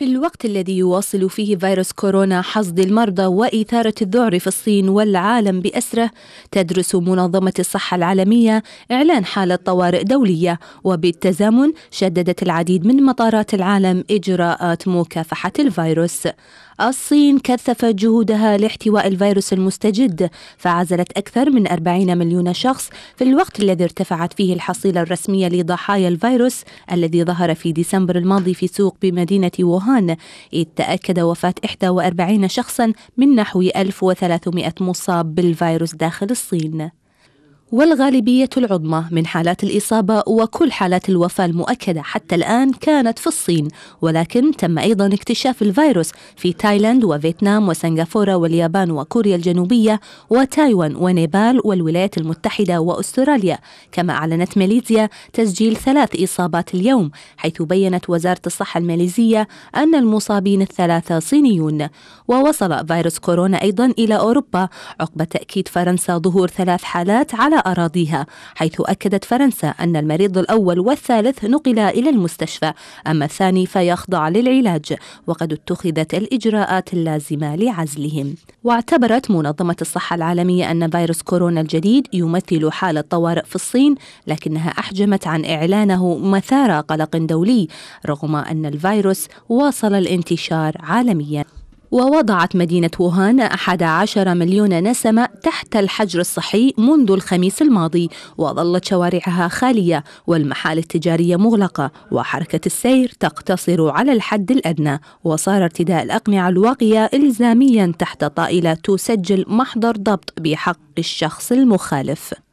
في الوقت الذي يواصل فيه فيروس كورونا حصد المرضى وإثارة الذعر في الصين والعالم بأسره، تدرس منظمة الصحة العالمية إعلان حالة طوارئ دولية، وبالتزامن شددت العديد من مطارات العالم إجراءات مكافحة الفيروس. الصين كثفت جهودها لاحتواء الفيروس المستجد فعزلت أكثر من 40 مليون شخص في الوقت الذي ارتفعت فيه الحصيلة الرسمية لضحايا الفيروس الذي ظهر في ديسمبر الماضي في سوق بمدينة ووهان ووهان إذ تأكد وفاة 41 شخصا من نحو 1300 مصاب بالفيروس داخل الصين والغالبية العظمى من حالات الإصابة وكل حالات الوفاة المؤكدة حتى الآن كانت في الصين ولكن تم أيضا اكتشاف الفيروس في تايلاند وفيتنام وسنغافورة واليابان وكوريا الجنوبية وتايوان ونيبال والولايات المتحدة وأستراليا كما أعلنت ماليزيا تسجيل ثلاث إصابات اليوم حيث بيّنت وزارة الصحة الماليزية أن المصابين الثلاثة صينيون ووصل فيروس كورونا أيضا إلى أوروبا عقب تأكيد فرنسا ظهور ثلاث حالات على أراضيها حيث أكدت فرنسا أن المريض الأول والثالث نقل إلى المستشفى أما الثاني فيخضع للعلاج وقد اتخذت الإجراءات اللازمة لعزلهم واعتبرت منظمة الصحة العالمية أن فيروس كورونا الجديد يمثل حالة طوارئ في الصين لكنها أحجمت عن إعلانه مثار قلق دولي رغم أن الفيروس واصل الانتشار عالميا ووضعت مدينة ووهان 11 مليون نسمة تحت الحجر الصحي منذ الخميس الماضي وظلت شوارعها خالية والمحال التجارية مغلقة وحركة السير تقتصر على الحد الأدنى وصار ارتداء الأقمعة الواقية إلزاميا تحت طائلة تسجل محضر ضبط بحق الشخص المخالف